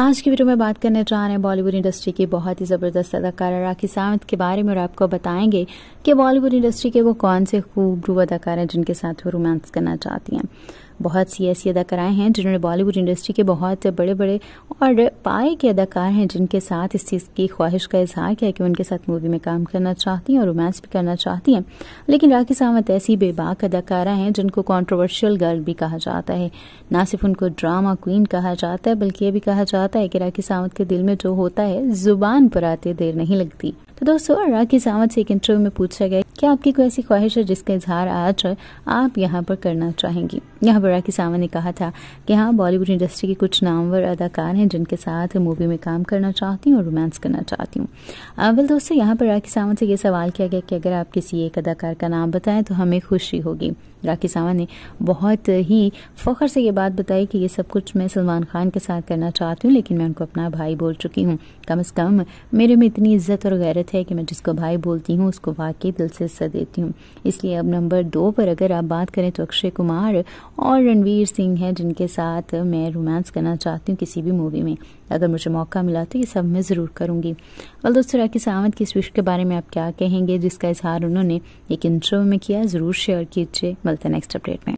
आज की वीडियो में बात करने जा रहे हैं बॉलीवुड इंडस्ट्री की बहुत ही ज़बरदस्त अदाकारा राखी सावंत के बारे में और आपको बताएंगे कि बॉलीवुड इंडस्ट्री के वो कौन से खूबरू अदाकार हैं जिनके साथ वो रोमांस करना चाहती हैं बहुत सी ऐसी अदाकारें हैं जिन्होंने बॉलीवुड इंडस्ट्री के बहुत बड़े बड़े और पाए के अदाकार हैं जिनके साथ इस चीज़ की ख्वाहिश का इजहार किया कि उनके साथ मूवी में काम करना चाहती हैं और रोमांस भी करना चाहती हैं लेकिन राखी सावंत ऐसी बेबाक अदाकारा हैं जिनको कॉन्ट्रोवर्शियल गर्ल भी कहा जाता है न सिर्फ उनको ड्रामा क्वीन कहा जाता है बल्कि यह भी कहा जाता है कि राखी सावंत के दिल में जो होता है जुबान पर आते देर नहीं लगती तो दोस्तों राखी की सावंत से एक इंटरव्यू में पूछा गया क्या आपकी कोई ऐसी ख्वाहिश है जिसका इजहार आज आप यहाँ पर करना चाहेंगी यहाँ पर राखी सावंत ने कहा था कि हाँ बॉलीवुड इंडस्ट्री के कुछ नामवर अदाकार हैं जिनके साथ मूवी में काम करना चाहती हूँ और रोमांस करना चाहती हूँ अवल दोस्तों यहाँ पर राखी सावंत से ये सवाल किया गया कि अगर आप किसी एक अदाकार का नाम बताएं तो हमें खुशी होगी राखी सावंत ने बहुत ही फख्र से ये बात बताई कि ये सब कुछ मैं सलमान खान के साथ करना चाहती हूँ लेकिन मैं उनको अपना भाई बोल चुकी हूँ कम अज़ कम मेरे में इतनी इज्जत और गैरत आदत है कि मैं जिसको भाई बोलती हूँ उसको वाकई दिल से हिस्सा देती हूँ इसलिए अब नंबर दो पर अगर आप बात करें तो अक्षय कुमार और रणवीर सिंह हैं जिनके साथ मैं रोमांस करना चाहती हूँ किसी भी मूवी में अगर मुझे मौका मिला तो ये सब मैं ज़रूर करूँगी और दोस्तों राखी सावंत की इस विश्व के बारे में आप क्या कहेंगे जिसका इजहार उन्होंने एक इंटरव्यू में किया ज़रूर शेयर कीजिए मिलते नेक्स्ट अपडेट में